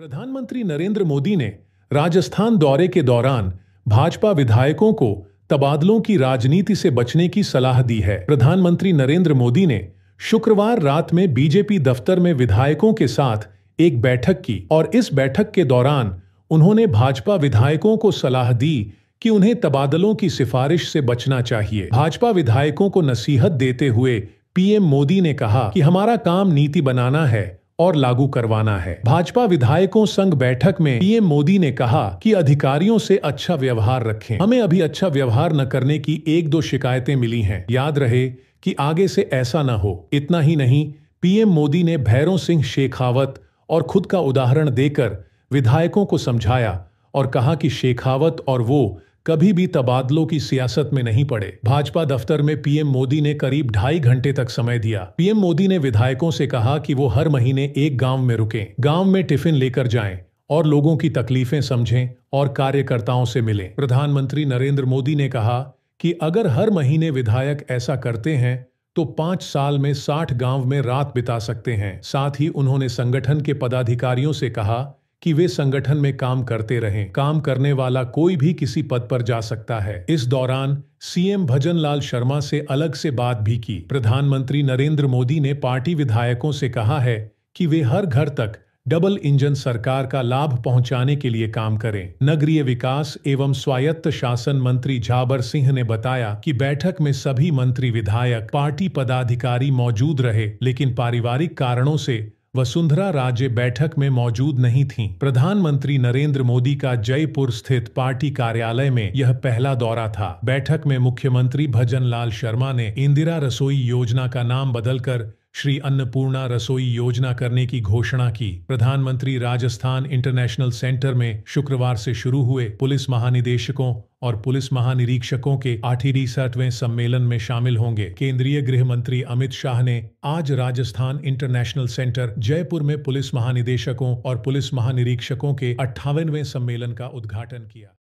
प्रधानमंत्री नरेंद्र मोदी ने राजस्थान दौरे के दौरान भाजपा विधायकों को तबादलों की राजनीति से बचने की सलाह दी है प्रधानमंत्री नरेंद्र मोदी ने शुक्रवार रात में बीजेपी दफ्तर में विधायकों के साथ एक बैठक की और इस बैठक के दौरान उन्होंने भाजपा विधायकों को सलाह दी कि उन्हें तबादलों की सिफारिश से बचना चाहिए भाजपा विधायकों को नसीहत देते हुए पीएम मोदी ने कहा कि हमारा काम नीति बनाना है और लागू करवाना है भाजपा विधायकों संघ बैठक में पीएम मोदी ने कहा कि अधिकारियों से अच्छा व्यवहार रखें हमें अभी अच्छा व्यवहार न करने की एक दो शिकायतें मिली हैं याद रहे कि आगे से ऐसा न हो इतना ही नहीं पीएम मोदी ने भैरों सिंह शेखावत और खुद का उदाहरण देकर विधायकों को समझाया और कहा कि शेखावत और वो कभी भी तबादलों की सियासत में नहीं पड़े भाजपा दफ्तर में पीएम मोदी ने करीब ढाई घंटे तक समय दिया पीएम मोदी ने विधायकों से कहा कि वो हर महीने एक गांव में रुकें, गांव में टिफिन लेकर जाएं और लोगों की तकलीफें समझें और कार्यकर्ताओं से मिलें प्रधानमंत्री नरेंद्र मोदी ने कहा कि अगर हर महीने विधायक ऐसा करते हैं तो पांच साल में साठ गांव में रात बिता सकते हैं साथ ही उन्होंने संगठन के पदाधिकारियों से कहा कि वे संगठन में काम करते रहें काम करने वाला कोई भी किसी पद पर जा सकता है इस दौरान सीएम भजन लाल शर्मा से अलग से बात भी की प्रधानमंत्री नरेंद्र मोदी ने पार्टी विधायकों से कहा है कि वे हर घर तक डबल इंजन सरकार का लाभ पहुंचाने के लिए काम करें नगरीय विकास एवं स्वायत्त शासन मंत्री झाबर सिंह ने बताया कि बैठक में सभी मंत्री विधायक पार्टी पदाधिकारी मौजूद रहे लेकिन पारिवारिक कारणों से वसुंधरा राजे बैठक में मौजूद नहीं थीं। प्रधानमंत्री नरेंद्र मोदी का जयपुर स्थित पार्टी कार्यालय में यह पहला दौरा था बैठक में मुख्यमंत्री भजन लाल शर्मा ने इंदिरा रसोई योजना का नाम बदलकर श्री अन्नपूर्णा रसोई योजना करने की घोषणा की प्रधानमंत्री राजस्थान इंटरनेशनल सेंटर में शुक्रवार से शुरू हुए पुलिस महानिदेशकों और पुलिस महानिरीक्षकों के आठवें सम्मेलन में शामिल होंगे केंद्रीय गृह मंत्री अमित शाह ने आज राजस्थान इंटरनेशनल सेंटर जयपुर में पुलिस महानिदेशकों और पुलिस महानिरीक्षकों के अट्ठावनवें सम्मेलन का उद्घाटन किया